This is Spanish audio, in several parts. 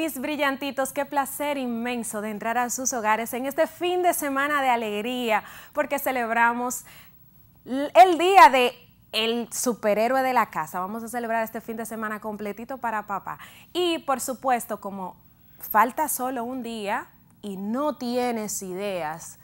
Mis brillantitos, qué placer inmenso de entrar a sus hogares en este fin de semana de alegría, porque celebramos el día de el superhéroe de la casa. Vamos a celebrar este fin de semana completito para papá. Y por supuesto, como falta solo un día y no tienes ideas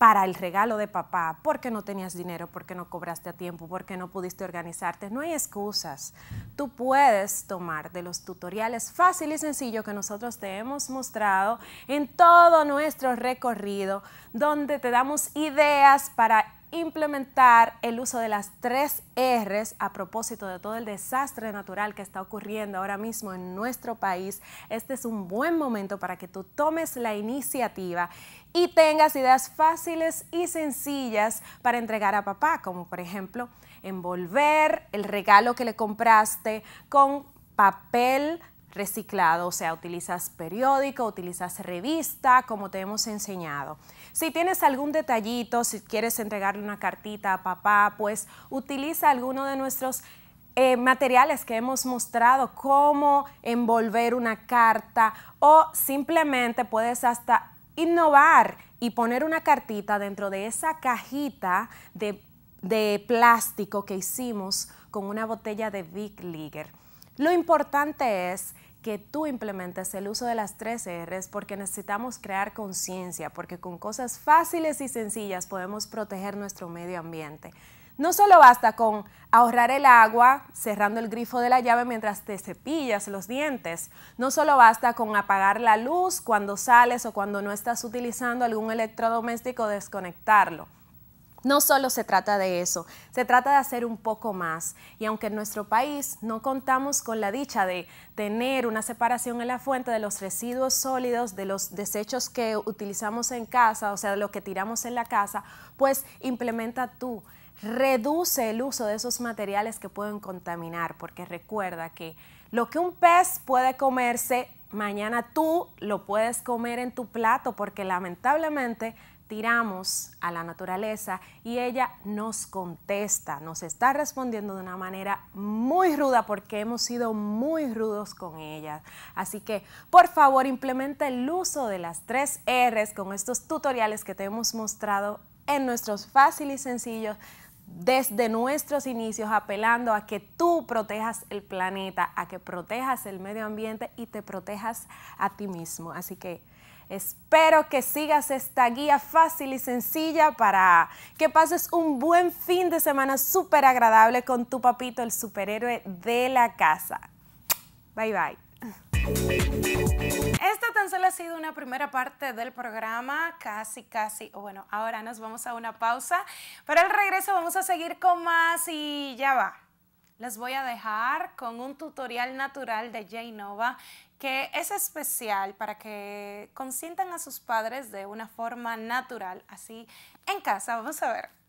para el regalo de papá, porque no tenías dinero, porque no cobraste a tiempo, porque no pudiste organizarte. No hay excusas. Tú puedes tomar de los tutoriales fácil y sencillo que nosotros te hemos mostrado en todo nuestro recorrido, donde te damos ideas para implementar el uso de las tres R's a propósito de todo el desastre natural que está ocurriendo ahora mismo en nuestro país. Este es un buen momento para que tú tomes la iniciativa y tengas ideas fáciles y sencillas para entregar a papá, como por ejemplo envolver el regalo que le compraste con papel reciclado, o sea, utilizas periódico, utilizas revista, como te hemos enseñado. Si tienes algún detallito, si quieres entregarle una cartita a papá, pues utiliza alguno de nuestros eh, materiales que hemos mostrado, cómo envolver una carta o simplemente puedes hasta innovar y poner una cartita dentro de esa cajita de, plástico que hicimos con una botella de Big league lo importante es que tú implementes el uso de las tres R's porque necesitamos crear conciencia, porque con cosas fáciles y sencillas podemos proteger nuestro medio ambiente. No solo basta con ahorrar el agua cerrando el grifo de la llave mientras te cepillas los dientes. No solo basta con apagar la luz cuando sales o cuando no estás utilizando algún electrodoméstico, desconectarlo. No solo se trata de eso, se trata de hacer un poco más. Y aunque en nuestro país no contamos con la dicha de tener una separación en la fuente de los residuos sólidos, de los desechos que utilizamos en casa, o sea, de lo que tiramos en la casa, pues implementa tú. Reduce el uso de esos materiales que pueden contaminar, porque recuerda que lo que un pez puede comerse, mañana tú lo puedes comer en tu plato porque lamentablemente tiramos a la naturaleza y ella nos contesta, nos está respondiendo de una manera muy ruda porque hemos sido muy rudos con ella. Así que por favor implementa el uso de las tres R's con estos tutoriales que te hemos mostrado en nuestros fáciles y sencillos desde nuestros inicios apelando a que tú protejas el planeta, a que protejas el medio ambiente y te protejas a ti mismo. Así que espero que sigas esta guía fácil y sencilla para que pases un buen fin de semana súper agradable con tu papito, el superhéroe de la casa. Bye bye esa ha sido una primera parte del programa, casi, casi, o bueno, ahora nos vamos a una pausa. Para el regreso vamos a seguir con más y ya va. Les voy a dejar con un tutorial natural de Jane Nova que es especial para que consientan a sus padres de una forma natural, así en casa. Vamos a ver.